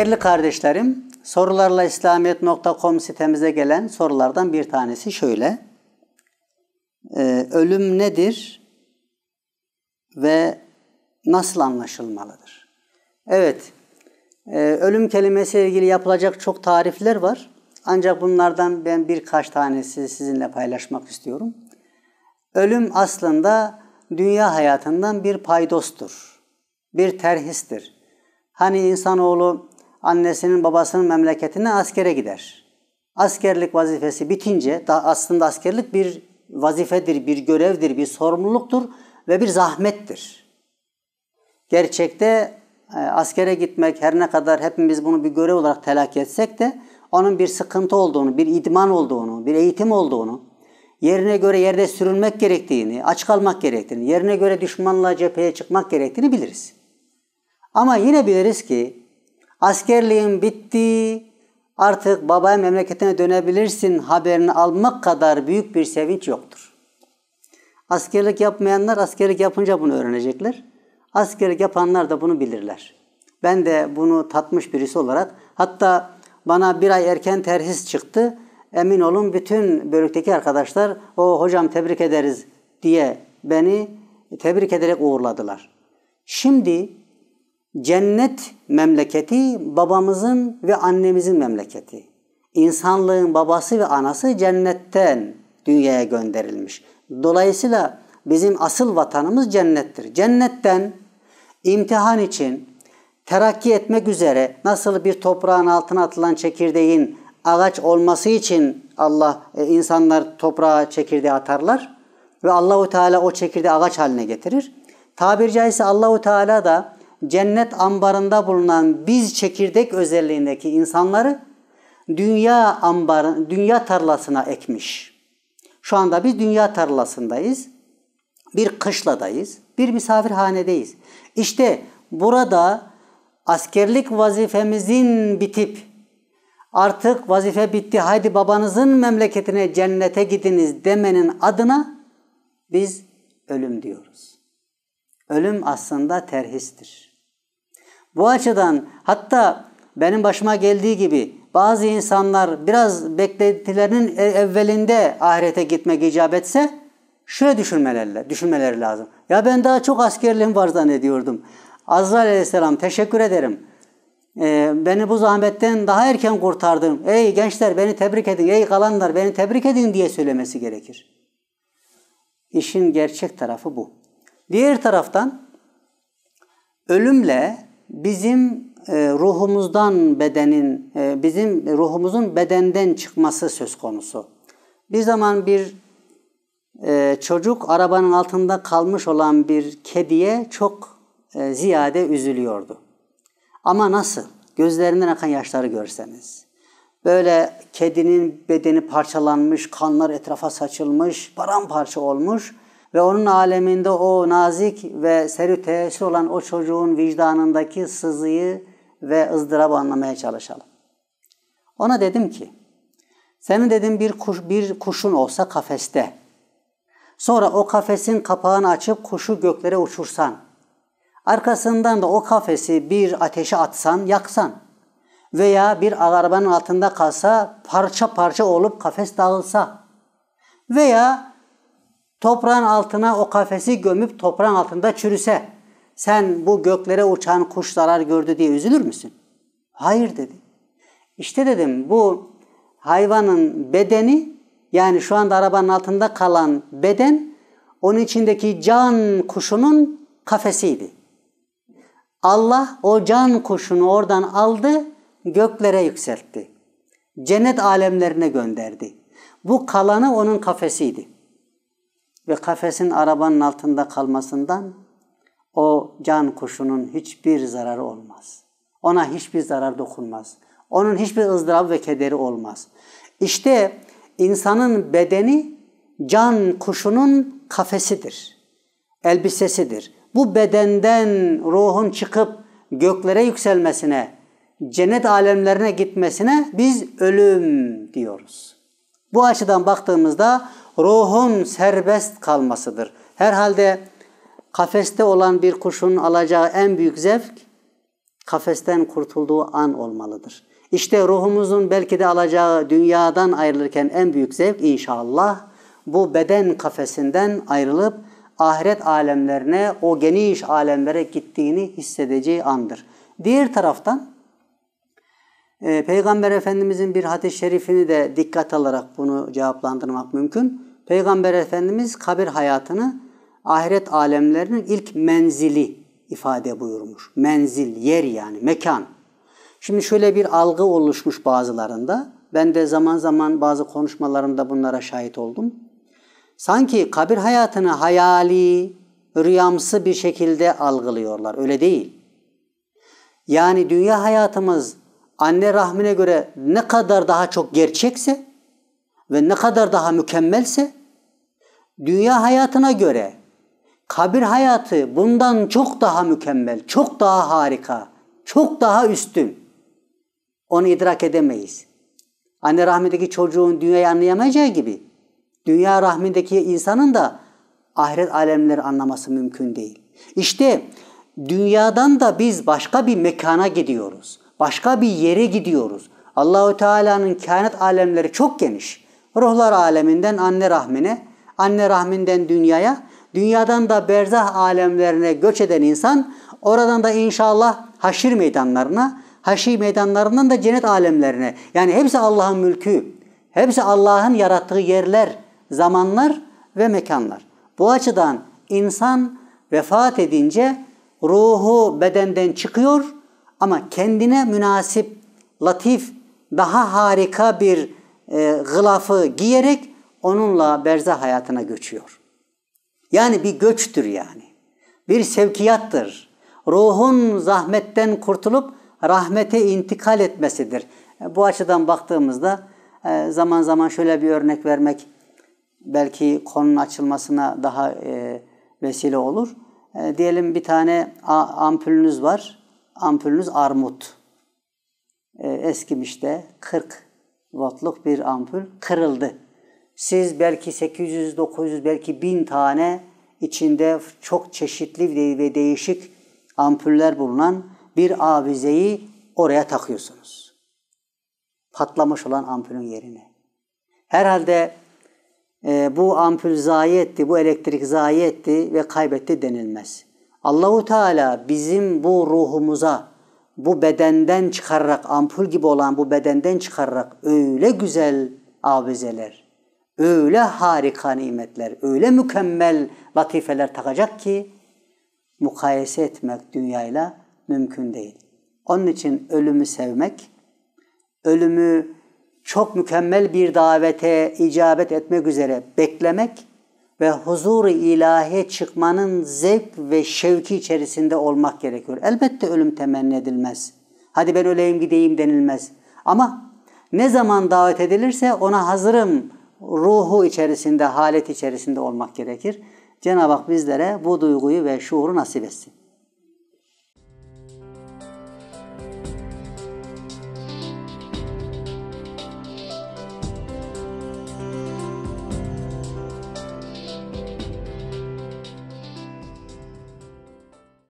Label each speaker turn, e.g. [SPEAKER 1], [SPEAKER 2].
[SPEAKER 1] Değerli kardeşlerim, sorularla İslamiyet.com sitemize gelen sorulardan bir tanesi şöyle. Ee, ölüm nedir ve nasıl anlaşılmalıdır? Evet, e, ölüm kelimesi ilgili yapılacak çok tarifler var. Ancak bunlardan ben birkaç tanesi sizinle paylaşmak istiyorum. Ölüm aslında dünya hayatından bir paydostur, bir terhistir. Hani insanoğlu annesinin babasının memleketine askere gider. Askerlik vazifesi bitince da aslında askerlik bir vazifedir, bir görevdir, bir sorumluluktur ve bir zahmettir. Gerçekte e, askere gitmek her ne kadar hepimiz bunu bir görev olarak telakki etsek de onun bir sıkıntı olduğunu, bir idman olduğunu, bir eğitim olduğunu, yerine göre yerde sürülmek gerektiğini, aç kalmak gerektiğini, yerine göre düşmanla cepheye çıkmak gerektiğini biliriz. Ama yine biliriz ki askerliğin bitti, artık babaya memleketine dönebilirsin haberini almak kadar büyük bir sevinç yoktur. Askerlik yapmayanlar askerlik yapınca bunu öğrenecekler. Askerlik yapanlar da bunu bilirler. Ben de bunu tatmış birisi olarak hatta bana bir ay erken terhis çıktı. Emin olun bütün bölükteki arkadaşlar o hocam tebrik ederiz diye beni tebrik ederek uğurladılar. Şimdi Cennet memleketi babamızın ve annemizin memleketi. İnsanlığın babası ve anası cennetten dünyaya gönderilmiş. Dolayısıyla bizim asıl vatanımız cennettir. Cennetten imtihan için terakki etmek üzere nasıl bir toprağın altına atılan çekirdeğin ağaç olması için Allah e, insanlar toprağa çekirdeği atarlar ve Allahu Teala o çekirdeği ağaç haline getirir. Tabiri caizse Allahu Teala da cennet ambarında bulunan biz çekirdek özelliğindeki insanları dünya ambarı, dünya tarlasına ekmiş. Şu anda biz dünya tarlasındayız. Bir kışladayız. Bir misafirhanedeyiz. İşte burada askerlik vazifemizin bitip artık vazife bitti haydi babanızın memleketine cennete gidiniz demenin adına biz ölüm diyoruz. Ölüm aslında terhistir. Bu açıdan hatta benim başıma geldiği gibi bazı insanlar biraz beklentilerinin e, evvelinde ahirete gitmek icap etse şöyle düşünmeleri, düşünmeleri lazım. Ya ben daha çok askerliğim var zannediyordum. Azrail aleyhisselam teşekkür ederim. Ee, beni bu zahmetten daha erken kurtardın. Ey gençler beni tebrik edin. Ey kalanlar beni tebrik edin diye söylemesi gerekir. İşin gerçek tarafı bu. Diğer taraftan ölümle bizim e, ruhumuzdan bedenin, e, bizim ruhumuzun bedenden çıkması söz konusu. Bir zaman bir e, çocuk arabanın altında kalmış olan bir kediye çok ziyade üzülüyordu. Ama nasıl? Gözlerinden akan yaşları görseniz. Böyle kedinin bedeni parçalanmış, kanlar etrafa saçılmış, paramparça olmuş ve onun aleminde o nazik ve seri teessür olan o çocuğun vicdanındaki sızıyı ve ızdırabı anlamaya çalışalım. Ona dedim ki, senin dedim bir, kuş, bir kuşun olsa kafeste, sonra o kafesin kapağını açıp kuşu göklere uçursan, arkasından da o kafesi bir ateşe atsan, yaksan veya bir arabanın altında kalsa parça parça olup kafes dağılsa veya Toprağın altına o kafesi gömüp toprağın altında çürüse sen bu göklere uçan kuş zarar gördü diye üzülür müsün? Hayır dedi. İşte dedim bu hayvanın bedeni yani şu anda arabanın altında kalan beden onun içindeki can kuşunun kafesiydi. Allah o can kuşunu oradan aldı, göklere yükseltti. Cennet alemlerine gönderdi. Bu kalanı onun kafesiydi ve kafesin arabanın altında kalmasından o can kuşunun hiçbir zararı olmaz. Ona hiçbir zarar dokunmaz. Onun hiçbir ızdırabı ve kederi olmaz. İşte insanın bedeni can kuşunun kafesidir, elbisesidir. Bu bedenden ruhun çıkıp göklere yükselmesine, cennet alemlerine gitmesine biz ölüm diyoruz. Bu açıdan baktığımızda ruhun serbest kalmasıdır. Herhalde kafeste olan bir kuşun alacağı en büyük zevk kafesten kurtulduğu an olmalıdır. İşte ruhumuzun belki de alacağı dünyadan ayrılırken en büyük zevk inşallah bu beden kafesinden ayrılıp ahiret alemlerine, o geniş alemlere gittiğini hissedeceği andır. Diğer taraftan ee, Peygamber Efendimizin bir hadis-i şerifini de dikkat alarak bunu cevaplandırmak mümkün. Peygamber Efendimiz kabir hayatını ahiret alemlerinin ilk menzili ifade buyurmuş. Menzil, yer yani, mekan. Şimdi şöyle bir algı oluşmuş bazılarında. Ben de zaman zaman bazı konuşmalarımda bunlara şahit oldum. Sanki kabir hayatını hayali, rüyamsı bir şekilde algılıyorlar. Öyle değil. Yani dünya hayatımız anne rahmine göre ne kadar daha çok gerçekse ve ne kadar daha mükemmelse dünya hayatına göre kabir hayatı bundan çok daha mükemmel, çok daha harika, çok daha üstün. Onu idrak edemeyiz. Anne rahmindeki çocuğun dünyayı anlayamayacağı gibi dünya rahmindeki insanın da ahiret alemleri anlaması mümkün değil. İşte dünyadan da biz başka bir mekana gidiyoruz. Başka bir yere gidiyoruz. Allahu Teala'nın kainat alemleri çok geniş. Ruhlar aleminden anne rahmine, anne rahminden dünyaya, dünyadan da berzah alemlerine göç eden insan oradan da inşallah haşir meydanlarına, haşir meydanlarından da cennet alemlerine. Yani hepsi Allah'ın mülkü. Hepsi Allah'ın yarattığı yerler, zamanlar ve mekanlar. Bu açıdan insan vefat edince ruhu bedenden çıkıyor ama kendine münasip, latif, daha harika bir e, gılafı giyerek onunla berzah hayatına göçüyor. Yani bir göçtür yani. Bir sevkiyattır. Ruhun zahmetten kurtulup rahmete intikal etmesidir. E, bu açıdan baktığımızda e, zaman zaman şöyle bir örnek vermek belki konunun açılmasına daha e, vesile olur. Diyelim bir tane ampulünüz var ampulünüz armut. E, ee, eskimişte 40 wattlık bir ampul kırıldı. Siz belki 800, 900, belki 1000 tane içinde çok çeşitli ve değişik ampuller bulunan bir avizeyi oraya takıyorsunuz. Patlamış olan ampulün yerine. Herhalde e, bu ampul zayi etti, bu elektrik zayi etti ve kaybetti denilmez. Allahu Teala bizim bu ruhumuza bu bedenden çıkararak ampul gibi olan bu bedenden çıkararak öyle güzel abizeler, öyle harika nimetler, öyle mükemmel latifeler takacak ki mukayese etmek dünyayla mümkün değil. Onun için ölümü sevmek, ölümü çok mükemmel bir davete icabet etmek üzere beklemek ve huzur ilahiye çıkmanın zevk ve şevki içerisinde olmak gerekiyor. Elbette ölüm temenni edilmez. Hadi ben öleyim gideyim denilmez. Ama ne zaman davet edilirse ona hazırım ruhu içerisinde, halet içerisinde olmak gerekir. Cenab-ı Hak bizlere bu duyguyu ve şuuru nasip etsin.